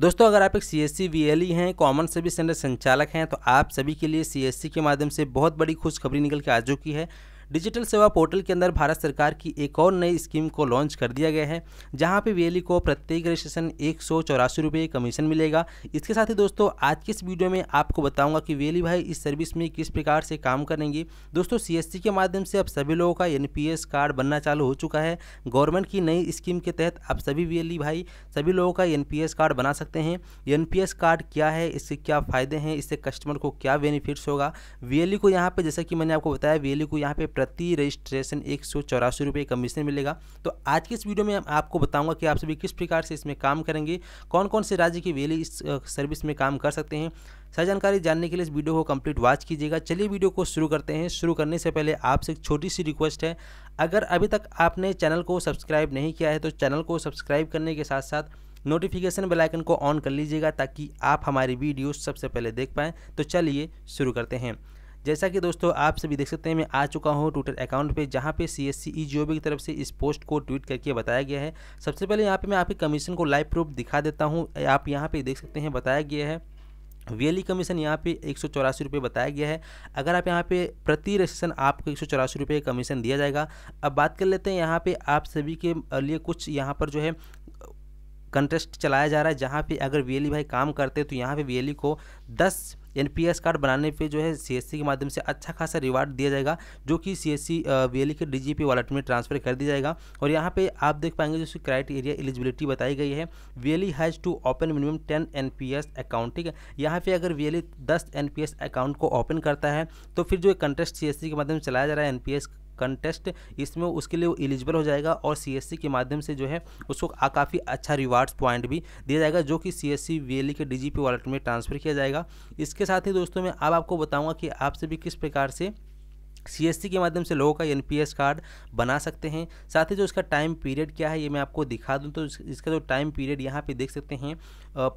दोस्तों अगर आप एक C S C V L E हैं कॉमन सर्विस सेंटर संचालक हैं तो आप सभी के लिए सी एस सी के माध्यम से बहुत बड़ी खुशखबरी निकल के आ चुकी है डिजिटल सेवा पोर्टल के अंदर भारत सरकार की एक और नई स्कीम को लॉन्च कर दिया गया है जहाँ पे वी को प्रत्येक रजिस्ट्रेशन एक सौ कमीशन मिलेगा इसके साथ ही दोस्तों आज के इस वीडियो में आपको बताऊँगा कि वी भाई इस सर्विस में किस प्रकार से काम करेंगी दोस्तों सी के माध्यम से अब सभी लोगों का एन कार्ड बनना चालू हो चुका है गवर्नमेंट की नई स्कीम के तहत अब सभी वी भाई सभी लोगों का एन कार्ड बना सकते हैं एन कार्ड क्या है इससे क्या फ़ायदे हैं इससे कस्टमर को क्या बेनिफिट्स होगा वी को यहाँ पे जैसा कि मैंने आपको बताया वी को यहाँ पे प्रति रजिस्ट्रेशन एक सौ चौरासी रुपये कमीशन मिलेगा तो आज की इस वीडियो में आपको बताऊंगा कि आप सभी किस प्रकार से इसमें काम करेंगे कौन कौन से राज्य की वेली इस सर्विस में काम कर सकते हैं सारी जानकारी जानने के लिए इस वीडियो को कंप्लीट वॉच कीजिएगा चलिए वीडियो को शुरू करते हैं शुरू करने से पहले आपसे एक छोटी सी रिक्वेस्ट है अगर अभी तक आपने चैनल को सब्सक्राइब नहीं किया है तो चैनल को सब्सक्राइब करने के साथ साथ नोटिफिकेशन बेल आइकन को ऑन कर लीजिएगा ताकि आप हमारी वीडियो सबसे पहले देख पाएँ तो चलिए शुरू करते हैं जैसा कि दोस्तों आप सभी देख सकते हैं मैं आ चुका हूँ ट्विटर अकाउंट पे जहाँ पे सी एस e की तरफ से इस पोस्ट को ट्वीट करके बताया गया है सबसे पहले यहाँ पे मैं आपके कमीशन को लाइव प्रूफ दिखा देता हूँ आप यहाँ पे देख सकते हैं बताया गया है वीएलई कमीशन यहाँ पे एक सौ बताया गया है अगर आप यहाँ पे प्रति रजिस्ट्रेशन आपको एक सौ कमीशन दिया जाएगा अब बात कर लेते हैं यहाँ पे आप सभी के लिए कुछ यहाँ पर जो है कंटेस्ट चलाया जा रहा है जहाँ पे अगर वी e भाई काम करते हैं तो यहाँ पे वी e को 10 एन कार्ड बनाने पे जो है सी के माध्यम से अच्छा खासा रिवार्ड दिया जाएगा जो कि सी एस e के डीजीपी वॉलेट में ट्रांसफर कर दिया जाएगा और यहाँ पे आप देख पाएंगे जो उसकी क्राइटेरिया एलिजिबिलिटी बताई गई है VLE has to open minimum ten N account ठीक है यहाँ पे अगर वी दस एन अकाउंट को ओपन करता है तो फिर जो कंटेस्ट सी के माध्यम से चलाया जा रहा है एन कंटेस्ट इसमें उसके लिए वो एलिजिबल हो जाएगा और सी के माध्यम से जो है उसको काफ़ी अच्छा रिवार्ड्स पॉइंट भी दिया जाएगा जो कि सी एस e के डी वॉलेट में ट्रांसफ़र किया जाएगा इसके साथ ही दोस्तों मैं अब आपको बताऊँगा कि आपसे भी किस प्रकार से सी के माध्यम से लोगों का एन कार्ड बना सकते हैं साथ ही जो इसका टाइम पीरियड क्या है ये मैं आपको दिखा दूं तो इसका जो टाइम पीरियड यहाँ पे देख सकते हैं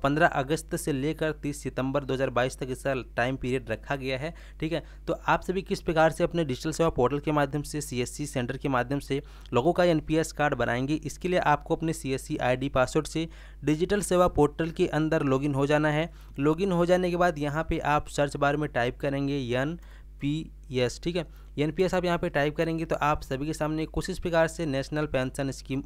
15 अगस्त से लेकर 30 सितंबर 2022 तक इसका टाइम पीरियड रखा गया है ठीक है तो आप सभी किस प्रकार से अपने डिजिटल सेवा पोर्टल के माध्यम से सी सेंटर के माध्यम से लोगों का एन कार्ड बनाएंगे इसके लिए आपको अपने सी एस पासवर्ड से डिजिटल सेवा पोर्टल के अंदर लॉगिन हो जाना है लॉगिन हो जाने के बाद यहाँ पर आप सर्च बार में टाइप करेंगे यन पी एस ठीक है एन पी एस आप यहाँ पे टाइप करेंगे तो आप सभी के सामने कुछ इस प्रकार से नेशनल पेंशन स्कीम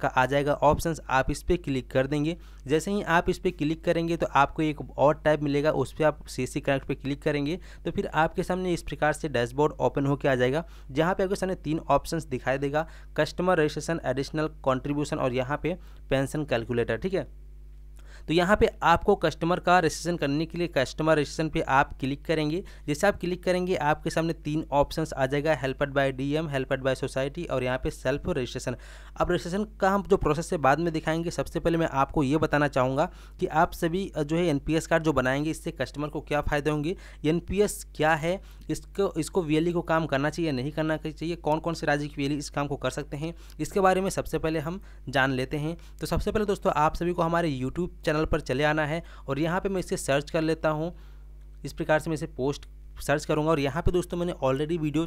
का आ जाएगा ऑप्शंस आप इस पर क्लिक कर देंगे जैसे ही आप इस पर क्लिक करेंगे तो आपको एक और टाइप मिलेगा उस पर आप सी सी कनेक्ट पर क्लिक करेंगे तो फिर आपके सामने इस प्रकार से डैशबोर्ड ओपन होकर आ जाएगा जहाँ पे आपके सामने तीन ऑप्शंस दिखाई देगा कस्टमर रजिस्ट्रेशन एडिशनल कॉन्ट्रीब्यूशन और यहाँ पे पेंशन कैलकुलेटर ठीक है तो यहाँ पे आपको कस्टमर का रजिस्ट्रेशन करने के लिए कस्टमर रजिस्ट्रेशन पे आप क्लिक करेंगे जैसे आप क्लिक करेंगे आपके सामने तीन ऑप्शंस आ जाएगा helped by DM helped by society और यहाँ पे सेल्फ रजिस्ट्रेशन अब रजिस्ट्रेशन का हम जो प्रोसेस है बाद में दिखाएंगे सबसे पहले मैं आपको ये बताना चाहूँगा कि आप सभी जो है एन कार्ड जो बनाएंगे इससे कस्टमर को क्या फ़ायदे होंगे एन क्या है इसको इसको वी e को काम करना चाहिए नहीं करना चाहिए कौन कौन से राज्य की वी e इस काम को कर सकते हैं इसके बारे में सबसे पहले हम जान लेते हैं तो सबसे पहले दोस्तों आप सभी को हमारे यूट्यूब चैनल चैनल पर चले आना है और यहाँ पर मैं इसे सर्च कर लेता हूँ इस प्रकार से मैं इसे पोस्ट सर्च करूँगा और यहाँ पर दोस्तों मैंने ऑलरेडी वीडियो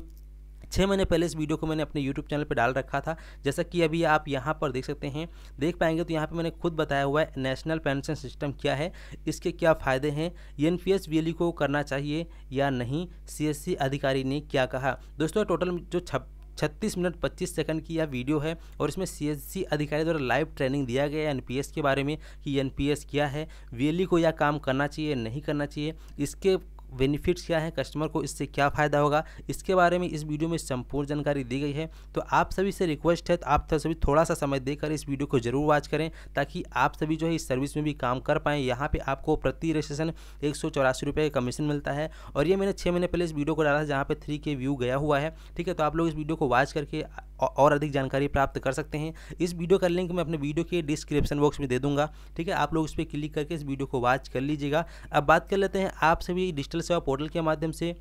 छः महीने पहले इस वीडियो को मैंने अपने YouTube चैनल पर डाल रखा था जैसा कि अभी आप यहाँ पर देख सकते हैं देख पाएंगे तो यहाँ पे मैंने खुद बताया हुआ है नेशनल पेंशन सिस्टम क्या है इसके क्या फ़ायदे हैं एन पी e को करना चाहिए या नहीं सी अधिकारी ने क्या कहा दोस्तों टोटल जो छप छत्तीस मिनट पच्चीस सेकंड की यह वीडियो है और इसमें सी अधिकारी द्वारा लाइव ट्रेनिंग दिया गया है एन के बारे में कि एन क्या है वी e को यह काम करना चाहिए नहीं करना चाहिए इसके बेनिफिट्स क्या है कस्टमर को इससे क्या फ़ायदा होगा इसके बारे में इस वीडियो में संपूर्ण जानकारी दी गई है तो आप सभी से रिक्वेस्ट है तो आप सभी थोड़ा सा समय देकर इस वीडियो को जरूर वॉच करें ताकि आप सभी जो है इस सर्विस में भी काम कर पाएँ यहाँ पर आपको प्रति रजिस्ट्रेशन एक सौ का कमीशन मिलता है और ये मैंने छः महीने पहले इस वीडियो को डाला था जहाँ पर थ्री के व्यू गया हुआ है ठीक है तो आप लोग इस वीडियो को वॉच करके और अधिक जानकारी प्राप्त कर सकते हैं इस वीडियो का लिंक मैं अपने वीडियो के डिस्क्रिप्शन बॉक्स में दे दूंगा ठीक है आप लोग उस पर क्लिक करके इस वीडियो को वॉच कर लीजिएगा अब बात कर लेते हैं आप सभी डिजिटल सेवा पोर्टल के माध्यम से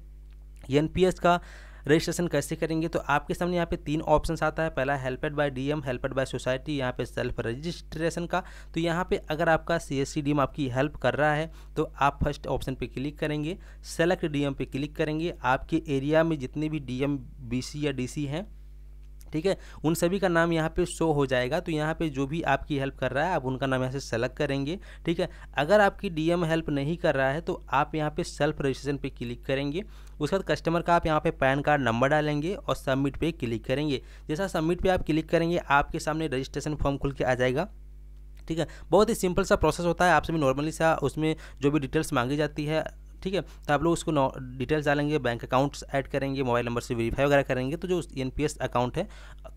एन का रजिस्ट्रेशन कैसे करेंगे तो आपके सामने यहाँ पे तीन ऑप्शन आता है पहला helped by DM helped by society यहाँ पे सेल्फ रजिस्ट्रेशन का तो यहाँ पे अगर आपका सी एस डीएम आपकी हेल्प कर रहा है तो आप फर्स्ट ऑप्शन पे क्लिक करेंगे सेलेक्ट डीएम पे क्लिक करेंगे आपके एरिया में जितने भी डीएम बीसी या डीसी हैं ठीक है उन सभी का नाम यहाँ पे शो हो जाएगा तो यहाँ पे जो भी आपकी हेल्प कर रहा है आप उनका नाम यहाँ से सेलेक्ट करेंगे ठीक है अगर आपकी डीएम हेल्प नहीं कर रहा है तो आप यहाँ पे सेल्फ रजिस्ट्रेशन पे क्लिक करेंगे उसके बाद कस्टमर का आप यहाँ पे पैन कार्ड नंबर डालेंगे और सबमिट पे क्लिक करेंगे जैसा सबमिट पर आप क्लिक करेंगे आपके सामने रजिस्ट्रेशन फॉर्म खुल के आ जाएगा ठीक है बहुत ही सिंपल सा प्रोसेस होता है आपसे भी नॉर्मली सा उसमें जो भी डिटेल्स मांगी जाती है ठीक है तो आप लोग उसको डिटेल्स डालेंगे बैंक अकाउंट्स ऐड करेंगे मोबाइल नंबर से वेरीफाई वगैरह करेंगे तो जो एन अकाउंट है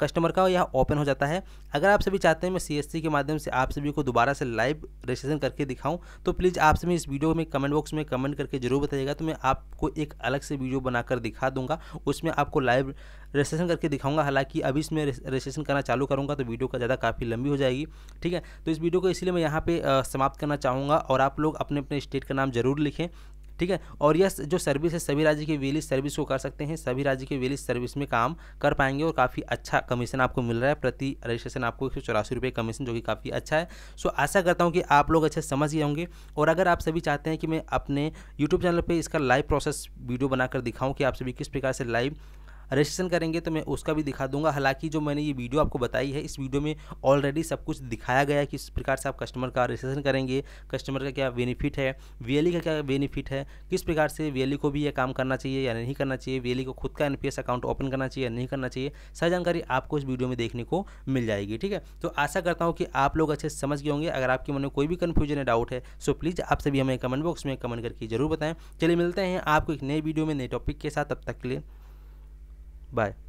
कस्टमर का यह ओपन हो जाता है अगर आप सभी चाहते हैं मैं सी के माध्यम से आप सभी को दोबारा से लाइव रजिस्ट्रेशन करके दिखाऊँ तो प्लीज़ आप सभी इस वीडियो में कमेंट बॉक्स में कमेंट करके जरूर बताइएगा तो मैं आपको एक अलग से वीडियो बनाकर दिखा दूंगा उसमें आपको लाइव रजिस्ट्रेशन करके दिखाऊंगा हालांकि अभी इसमें रजिस्ट्रेशन करना चालू करूंगा तो वीडियो का ज़्यादा काफ़ी लंबी हो जाएगी ठीक है तो इस वीडियो को इसलिए मैं यहाँ पे समाप्त करना चाहूँगा और आप लोग अपने अपने स्टेट का नाम जरूर लिखें ठीक है और यह जो सर्विस है सभी राज्य के विलिज सर्विस को कर सकते हैं सभी राज्य के विलिज सर्विस में काम कर पाएंगे और काफ़ी अच्छा कमीशन आपको मिल रहा है प्रति रजिस्ट्रेशन आपको एक सौ चौरासी रुपये कमीशन जो कि काफ़ी अच्छा है सो आशा करता हूँ कि आप लोग अच्छे समझ गए होंगे और अगर आप सभी चाहते हैं कि मैं अपने यूट्यूब चैनल पर इसका लाइव प्रोसेस वीडियो बनाकर दिखाऊँ कि आप सभी किस प्रकार से लाइव रजिस्ट्रेशन करेंगे तो मैं उसका भी दिखा दूंगा हालांकि जो मैंने ये वीडियो आपको बताई है इस वीडियो में ऑलरेडी सब कुछ दिखाया गया है कि किस प्रकार से आप कस्टमर का रजिस्ट्रेशन करेंगे कस्टमर का क्या बेनिफिट है वी e का क्या बेनिफिट है किस प्रकार से वी e को भी यह काम करना चाहिए या नहीं करना चाहिए वी e को खुद का एन अकाउंट ओपन करना चाहिए या नहीं करना चाहिए सारी जानकारी आपको इस वीडियो में देखने को मिल जाएगी ठीक है तो आशा करता हूँ कि आप लोग अच्छे समझ गए होंगे अगर आपके मन में कोई भी कन्फ्यूजन है डाउट है सो प्लीज़ आप सभी हमें कमेंट बॉक्स में कमेंट करके जरूर बताएं चलिए मिलते हैं आपको एक नए वीडियो में नए टॉपिक के साथ तब तक के लिए Bye.